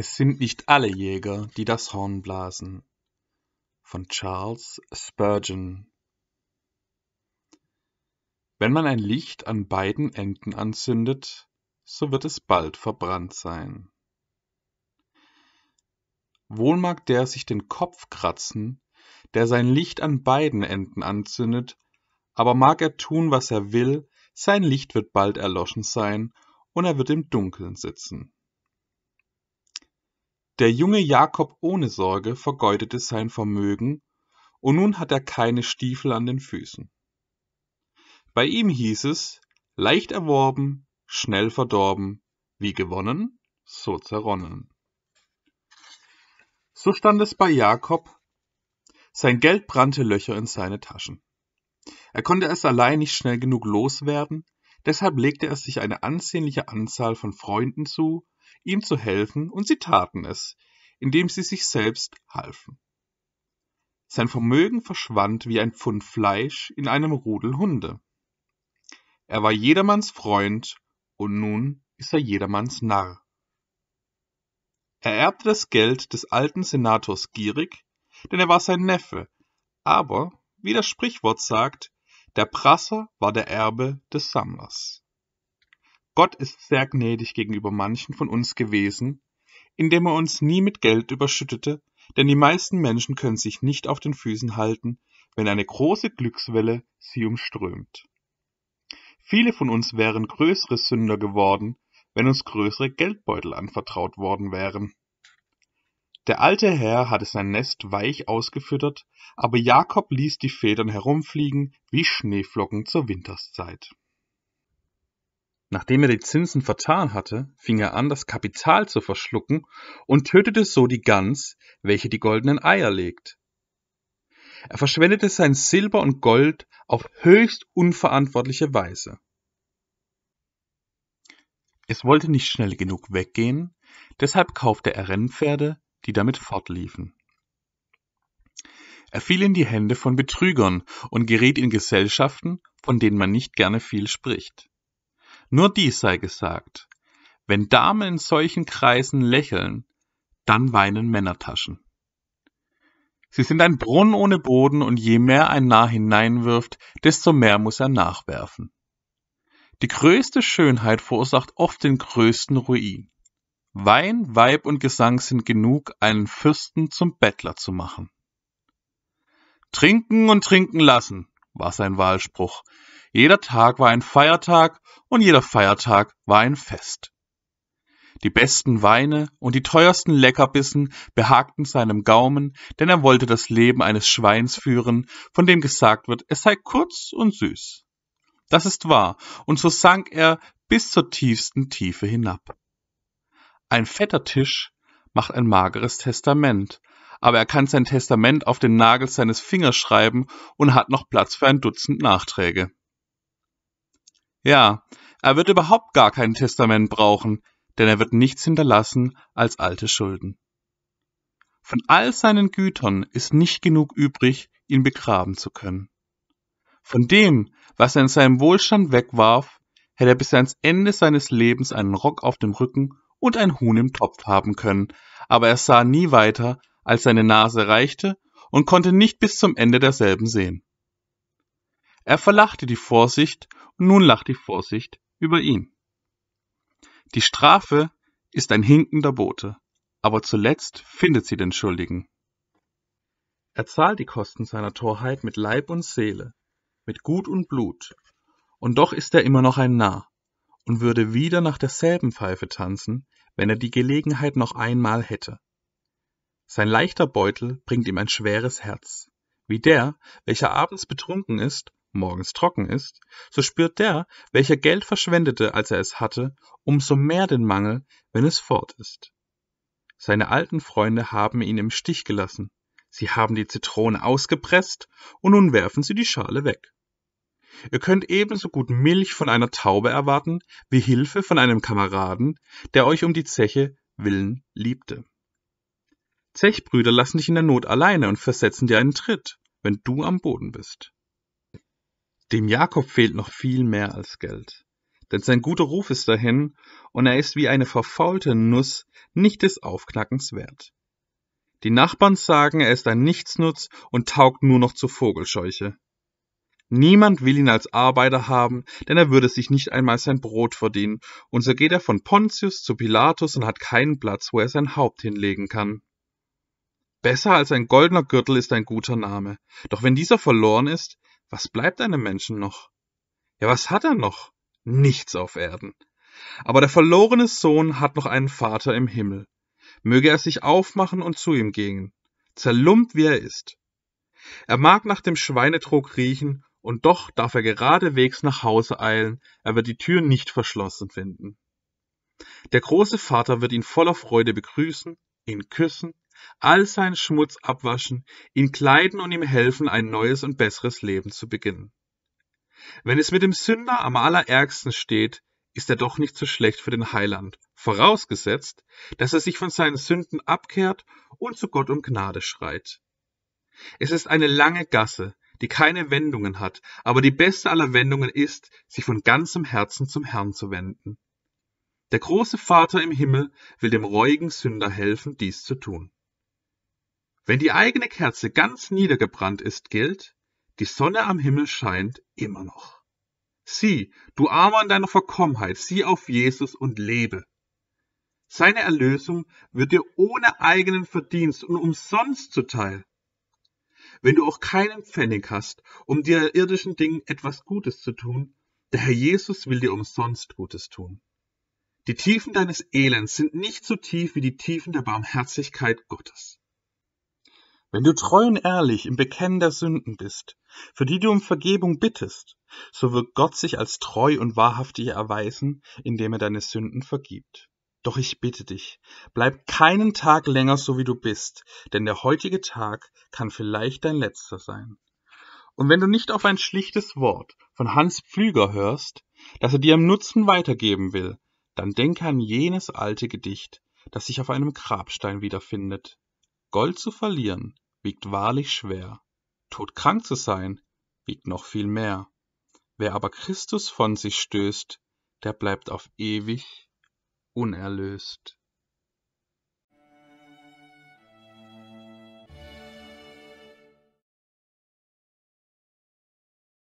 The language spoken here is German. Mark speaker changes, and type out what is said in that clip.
Speaker 1: Es sind nicht alle Jäger, die das Horn blasen. Von Charles Spurgeon. Wenn man ein Licht an beiden Enden anzündet, so wird es bald verbrannt sein. Wohl mag der sich den Kopf kratzen, der sein Licht an beiden Enden anzündet, aber mag er tun, was er will, sein Licht wird bald erloschen sein und er wird im Dunkeln sitzen. Der junge Jakob ohne Sorge vergeudete sein Vermögen, und nun hat er keine Stiefel an den Füßen. Bei ihm hieß es, leicht erworben, schnell verdorben, wie gewonnen, so zerronnen. So stand es bei Jakob, sein Geld brannte Löcher in seine Taschen. Er konnte es allein nicht schnell genug loswerden, deshalb legte er sich eine ansehnliche Anzahl von Freunden zu ihm zu helfen, und sie taten es, indem sie sich selbst halfen. Sein Vermögen verschwand wie ein Pfund Fleisch in einem Rudel Hunde. Er war jedermanns Freund, und nun ist er jedermanns Narr. Er erbte das Geld des alten Senators gierig, denn er war sein Neffe, aber, wie das Sprichwort sagt, der Prasser war der Erbe des Sammlers. Gott ist sehr gnädig gegenüber manchen von uns gewesen, indem er uns nie mit Geld überschüttete, denn die meisten Menschen können sich nicht auf den Füßen halten, wenn eine große Glückswelle sie umströmt. Viele von uns wären größere Sünder geworden, wenn uns größere Geldbeutel anvertraut worden wären. Der alte Herr hatte sein Nest weich ausgefüttert, aber Jakob ließ die Federn herumfliegen wie Schneeflocken zur Winterszeit. Nachdem er die Zinsen vertan hatte, fing er an, das Kapital zu verschlucken und tötete so die Gans, welche die goldenen Eier legt. Er verschwendete sein Silber und Gold auf höchst unverantwortliche Weise. Es wollte nicht schnell genug weggehen, deshalb kaufte er Rennpferde, die damit fortliefen. Er fiel in die Hände von Betrügern und geriet in Gesellschaften, von denen man nicht gerne viel spricht. Nur dies sei gesagt. Wenn Damen in solchen Kreisen lächeln, dann weinen Männertaschen. Sie sind ein Brunnen ohne Boden und je mehr ein Narr hineinwirft, desto mehr muss er nachwerfen. Die größte Schönheit verursacht oft den größten Ruin. Wein, Weib und Gesang sind genug, einen Fürsten zum Bettler zu machen. Trinken und trinken lassen, war sein Wahlspruch, jeder Tag war ein Feiertag und jeder Feiertag war ein Fest. Die besten Weine und die teuersten Leckerbissen behagten seinem Gaumen, denn er wollte das Leben eines Schweins führen, von dem gesagt wird, es sei kurz und süß. Das ist wahr, und so sank er bis zur tiefsten Tiefe hinab. Ein fetter Tisch macht ein mageres Testament, aber er kann sein Testament auf den Nagel seines Fingers schreiben und hat noch Platz für ein Dutzend Nachträge. Ja, er wird überhaupt gar kein Testament brauchen, denn er wird nichts hinterlassen als alte Schulden. Von all seinen Gütern ist nicht genug übrig, ihn begraben zu können. Von dem, was er in seinem Wohlstand wegwarf, hätte er bis ans Ende seines Lebens einen Rock auf dem Rücken und ein Huhn im Topf haben können, aber er sah nie weiter, als seine Nase reichte und konnte nicht bis zum Ende derselben sehen. Er verlachte die Vorsicht nun lacht die Vorsicht über ihn. Die Strafe ist ein hinkender Bote, aber zuletzt findet sie den Schuldigen. Er zahlt die Kosten seiner Torheit mit Leib und Seele, mit Gut und Blut, und doch ist er immer noch ein Narr und würde wieder nach derselben Pfeife tanzen, wenn er die Gelegenheit noch einmal hätte. Sein leichter Beutel bringt ihm ein schweres Herz, wie der, welcher abends betrunken ist morgens trocken ist, so spürt der, welcher Geld verschwendete, als er es hatte, umso mehr den Mangel, wenn es fort ist. Seine alten Freunde haben ihn im Stich gelassen, sie haben die Zitrone ausgepresst, und nun werfen sie die Schale weg. Ihr könnt ebenso gut Milch von einer Taube erwarten, wie Hilfe von einem Kameraden, der euch um die Zeche willen liebte. Zechbrüder lassen dich in der Not alleine und versetzen dir einen Tritt, wenn du am Boden bist. Dem Jakob fehlt noch viel mehr als Geld. Denn sein guter Ruf ist dahin, und er ist wie eine verfaulte Nuss nicht des Aufknackens wert. Die Nachbarn sagen, er ist ein Nichtsnutz und taugt nur noch zur Vogelscheuche. Niemand will ihn als Arbeiter haben, denn er würde sich nicht einmal sein Brot verdienen, und so geht er von Pontius zu Pilatus und hat keinen Platz, wo er sein Haupt hinlegen kann. Besser als ein goldener Gürtel ist ein guter Name, doch wenn dieser verloren ist, was bleibt einem Menschen noch? Ja, was hat er noch? Nichts auf Erden. Aber der verlorene Sohn hat noch einen Vater im Himmel. Möge er sich aufmachen und zu ihm gehen, zerlumpt wie er ist. Er mag nach dem Schweinetrog riechen, und doch darf er geradewegs nach Hause eilen, er wird die Tür nicht verschlossen finden. Der große Vater wird ihn voller Freude begrüßen, ihn küssen, all seinen Schmutz abwaschen, ihn kleiden und ihm helfen, ein neues und besseres Leben zu beginnen. Wenn es mit dem Sünder am allerärgsten steht, ist er doch nicht so schlecht für den Heiland, vorausgesetzt, dass er sich von seinen Sünden abkehrt und zu Gott um Gnade schreit. Es ist eine lange Gasse, die keine Wendungen hat, aber die beste aller Wendungen ist, sich von ganzem Herzen zum Herrn zu wenden. Der große Vater im Himmel will dem reuigen Sünder helfen, dies zu tun. Wenn die eigene Kerze ganz niedergebrannt ist, gilt, die Sonne am Himmel scheint immer noch. Sieh, du Armer in deiner Verkommenheit, sieh auf Jesus und lebe. Seine Erlösung wird dir ohne eigenen Verdienst und umsonst zuteil. Wenn du auch keinen Pfennig hast, um dir irdischen Dingen etwas Gutes zu tun, der Herr Jesus will dir umsonst Gutes tun. Die Tiefen deines Elends sind nicht so tief wie die Tiefen der Barmherzigkeit Gottes. Wenn du treu und ehrlich im Bekennen der Sünden bist, für die du um Vergebung bittest, so wird Gott sich als treu und wahrhaftig erweisen, indem er deine Sünden vergibt. Doch ich bitte dich, bleib keinen Tag länger so wie du bist, denn der heutige Tag kann vielleicht dein letzter sein. Und wenn du nicht auf ein schlichtes Wort von Hans Pflüger hörst, das er dir im Nutzen weitergeben will, dann denke an jenes alte Gedicht, das sich auf einem Grabstein wiederfindet. Gold zu verlieren wiegt wahrlich schwer, todkrank zu sein wiegt noch viel mehr. Wer aber Christus von sich stößt, der bleibt auf ewig unerlöst.